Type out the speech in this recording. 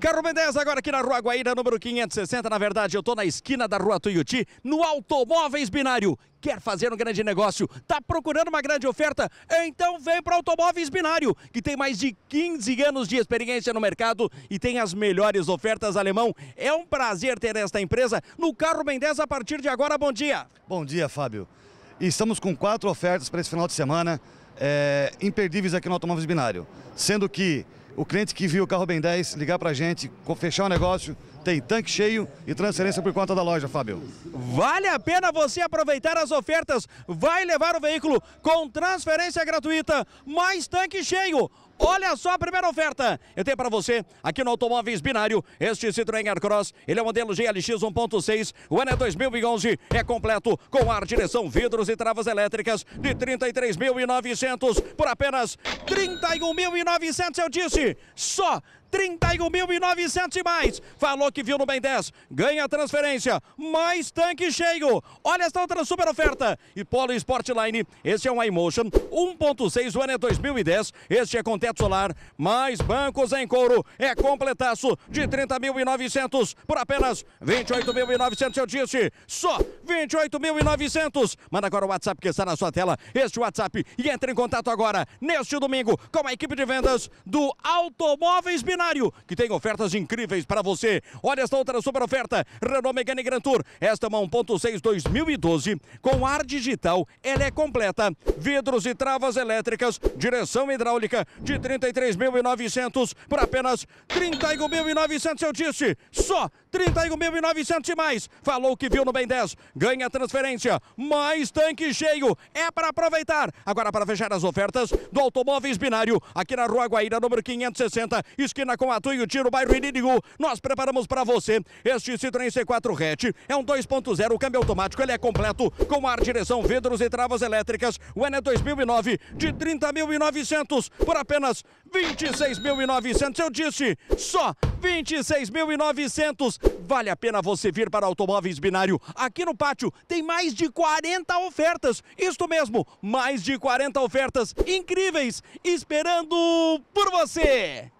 Carro Mendes agora aqui na Rua Guaíra, número 560. Na verdade, eu tô na esquina da Rua Tuiuti, no Automóveis Binário. Quer fazer um grande negócio? Tá procurando uma grande oferta? Então vem para Automóveis Binário, que tem mais de 15 anos de experiência no mercado e tem as melhores ofertas alemão. É um prazer ter esta empresa no Carro Mendes a partir de agora. Bom dia. Bom dia, Fábio. Estamos com quatro ofertas para esse final de semana é, imperdíveis aqui no Automóveis Binário, sendo que o cliente que viu o carro Ben 10 ligar para a gente, fechar o negócio, tem tanque cheio e transferência por conta da loja, Fábio. Vale a pena você aproveitar as ofertas. Vai levar o veículo com transferência gratuita, mais tanque cheio. Olha só a primeira oferta. Eu tenho para você aqui no Automóveis Binário este Citroën Aircross. Ele é o modelo GLX 1.6. O ano é 2011. É completo com ar, direção, vidros e travas elétricas de 33.900 por apenas 31.900. Eu disse só 31.900 e mais. Falou que viu no bem 10. Ganha a transferência. Mais tanque cheio. Olha esta outra super oferta. E Polo Sportline. esse é um iMotion 1.6 do ano 2010. É este é com teto solar. Mais bancos em couro. É completaço de 30.900 por apenas 28.900. Eu disse só 28.900. Manda agora o WhatsApp que está na sua tela. Este WhatsApp. E entre em contato agora, neste domingo, com a equipe de vendas do Automóveis Binóculos que tem ofertas incríveis para você. Olha esta outra super oferta, Renault Megane Grand Tour. Esta é uma 1.6 2012 com ar digital, ela é completa. Vidros e travas elétricas, direção hidráulica de 33.900 por apenas 31.900, eu disse, só 31.900 e mais. Falou que viu no Ben 10, ganha transferência, mais tanque cheio, é para aproveitar. Agora para fechar as ofertas do Automóveis Binário, aqui na Rua Guaíra, número 560, esquina esquina com a tiro bairro Iririgu. Nós preparamos para você este Citroën C4 Hatch. É um 2.0, câmbio automático, ele é completo, com ar, direção, vidros e travas elétricas. O ENE é 2009 de 30.900 por apenas 26.900. Eu disse, só 26.900. Vale a pena você vir para Automóveis Binário. Aqui no pátio tem mais de 40 ofertas. Isto mesmo, mais de 40 ofertas incríveis esperando por você.